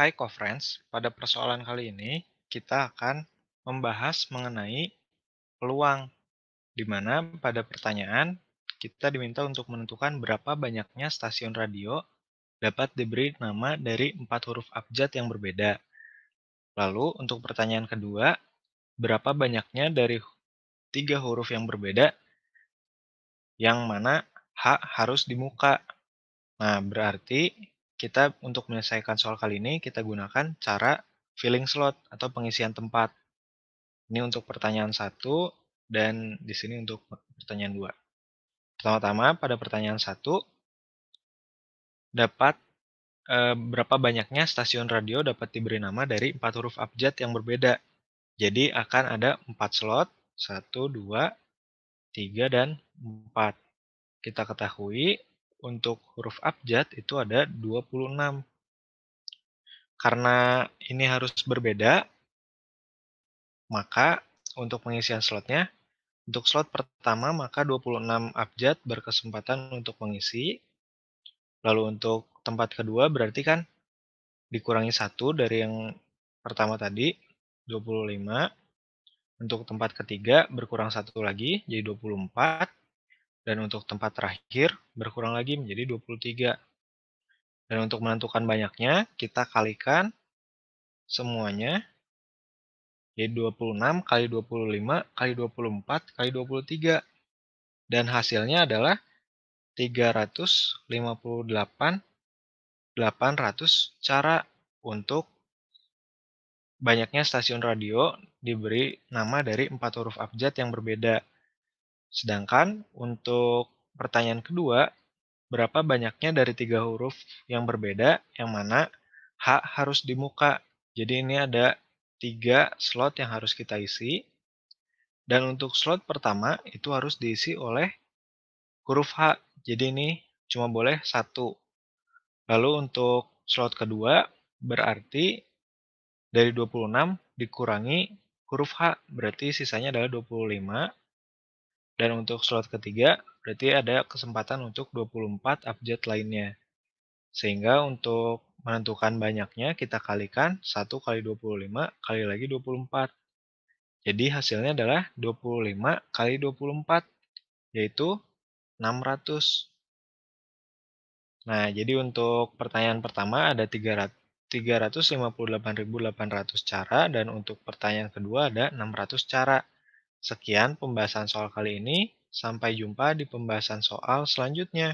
Hai Kofriends, pada persoalan kali ini kita akan membahas mengenai peluang, di mana pada pertanyaan kita diminta untuk menentukan berapa banyaknya stasiun radio dapat diberi nama dari empat huruf abjad yang berbeda. Lalu untuk pertanyaan kedua, berapa banyaknya dari tiga huruf yang berbeda yang mana H harus di muka. Nah, berarti kita untuk menyelesaikan soal kali ini kita gunakan cara filling slot atau pengisian tempat. Ini untuk pertanyaan satu dan di sini untuk pertanyaan dua. Pertama-tama pada pertanyaan satu dapat e, berapa banyaknya stasiun radio dapat diberi nama dari empat huruf abjad yang berbeda. Jadi akan ada empat slot, satu, dua, tiga dan empat. Kita ketahui untuk huruf abjad itu ada 26. Karena ini harus berbeda, maka untuk pengisian slotnya, untuk slot pertama maka 26 abjad berkesempatan untuk mengisi. Lalu untuk tempat kedua berarti kan dikurangi satu dari yang pertama tadi, 25. Untuk tempat ketiga berkurang satu lagi, jadi 24 dan untuk tempat terakhir, berkurang lagi menjadi 23. Dan untuk menentukan banyaknya, kita kalikan semuanya. Jadi 26 kali 25 kali 24 kali 23. Dan hasilnya adalah 358 800 cara untuk banyaknya stasiun radio diberi nama dari empat huruf abjad yang berbeda. Sedangkan untuk pertanyaan kedua, berapa banyaknya dari tiga huruf yang berbeda yang mana H harus di muka. Jadi ini ada tiga slot yang harus kita isi. Dan untuk slot pertama itu harus diisi oleh huruf H. Jadi ini cuma boleh satu. Lalu untuk slot kedua berarti dari 26 dikurangi huruf H. Berarti sisanya adalah 25. Dan untuk slot ketiga, berarti ada kesempatan untuk 24 abjad lainnya. Sehingga untuk menentukan banyaknya, kita kalikan 1 kali 25 kali lagi 24. Jadi hasilnya adalah 25 kali 24, yaitu 600. Nah, jadi untuk pertanyaan pertama ada 300, 358.800 cara dan untuk pertanyaan kedua ada 600 cara. Sekian pembahasan soal kali ini, sampai jumpa di pembahasan soal selanjutnya.